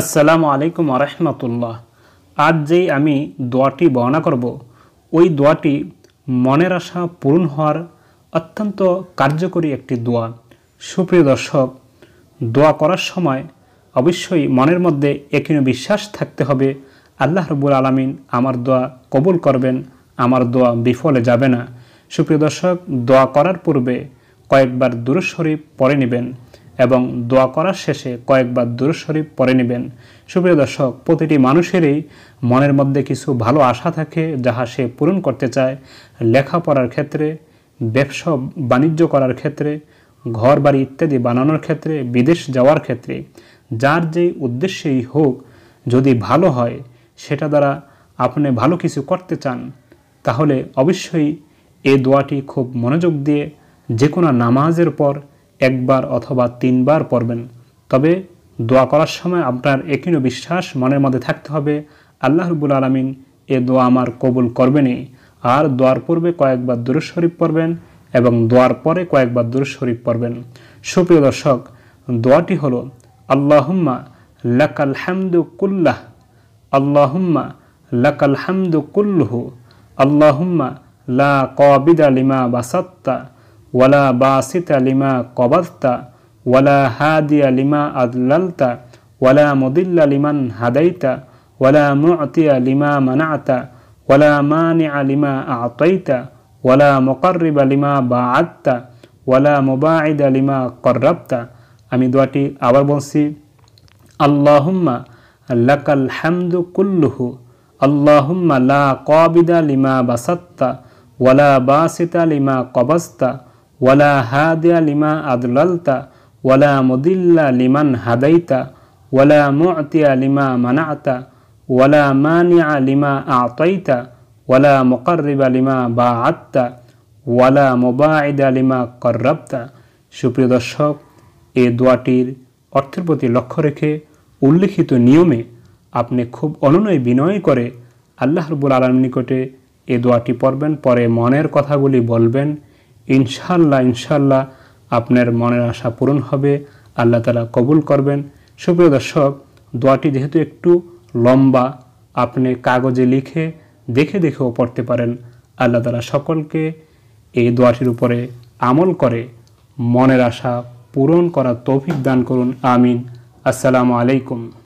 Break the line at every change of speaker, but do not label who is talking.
আসসালামু আলাইকুম আরহামতুল্লাহ আজ যেই আমি দোয়াটি বর্ণনা করব ওই দোয়াটি মনের আশা পূরণ হওয়ার অত্যন্ত কার্যকরী একটি দোয়া সুপ্রিয় দর্শক দোয়া করার সময় অবশ্যই মনের মধ্যে একিন বিশ্বাস থাকতে হবে আল্লাহ রবুল আলমিন আমার দোয়া কবুল করবেন আমার দোয়া বিফলে যাবে না সুপ্রিয় দর্শক দোয়া করার পূর্বে কয়েকবার দূর শরীফ পড়ে নেবেন এবং দোয়া করার শেষে কয়েকবার দূর শরীফ পরে নেবেন সুপ্রিয় দর্শক প্রতিটি মানুষেরই মনের মধ্যে কিছু ভালো আশা থাকে যাহা সে পূরণ করতে চায় লেখাপড়ার ক্ষেত্রে ব্যবসা বাণিজ্য করার ক্ষেত্রে ঘর বাড়ি ইত্যাদি বানানোর ক্ষেত্রে বিদেশ যাওয়ার ক্ষেত্রে যার যে উদ্দেশ্যেই হোক যদি ভালো হয় সেটা দ্বারা আপনি ভালো কিছু করতে চান তাহলে অবশ্যই এ দোয়াটি খুব মনোযোগ দিয়ে যে কোনো নামাজের পর একবার অথবা তিনবার পড়বেন তবে দোয়া করার সময় আপনার একিনো বিশ্বাস মনের মধ্যে থাকতে হবে আল্লাহ রবুল আলমিন এ দোয়া আমার কবুল করবেনই আর দোয়ার পূর্বে কয়েকবার দুরুদ শরীফ পড়বেন এবং দোয়ার পরে কয়েকবার দুরুদ শরীফ পড়বেন সুপ্রিয় দর্শক দোয়াটি হল আল্লাহম্মা লাকাল হামদু কুল্লাহ আল্লাহম্মা লাকাল হামদু কুল্লুহু আল্লাহুম্মা লা কবিদা লিমা বাসাত্তা ولا باسط لما قبضت ولا هادي لما أضللت ولا مضل لمن هديت ولا معطي لما منعت ولا مانع لما أعطيت ولا مقرب لما باعدت ولا مباعد لما قربت أمي دواتي আবার بنسي اللهم لك الحمد كله اللهم لا কাবিদা لما بسطت ولا باسط لما قبضت ওয়ালা হাদিয়া লিমা আদলালতা ওয়ালা মদিল্লা লিমান হাদাইতা ওয়ালা মুআতিয়া লিমা মানাতা ওয়ালা মানিয়া লিমা আতাইতা ওয়ালা মুকাররিবা লিমা বা আত্তা ওয়ালা মোবাইদা লিমা সুপ্রিয় দর্শক এ দোয়াটির অর্থের প্রতি লক্ষ্য রেখে উল্লিখিত নিয়মে আপনি খুব অনুনয় বিনয় করে আল্লাহ রবুল আলম নিকটে এ দোয়াটি পড়বেন পরে মনের কথাগুলি বলবেন ইনশাল্লাহ ইনশাল্লাহ আপনার মনের আশা পূরণ হবে আল্লাহ তালা কবুল করবেন সুপ্রিয় দর্শক দোয়াটি যেহেতু একটু লম্বা আপনি কাগজে লিখে দেখে দেখেও পড়তে পারেন আল্লাহ তালা সকলকে এই দোয়াটির উপরে আমল করে মনের আশা পূরণ করার তৌফিক দান করুন আমিন আসসালামু আলাইকুম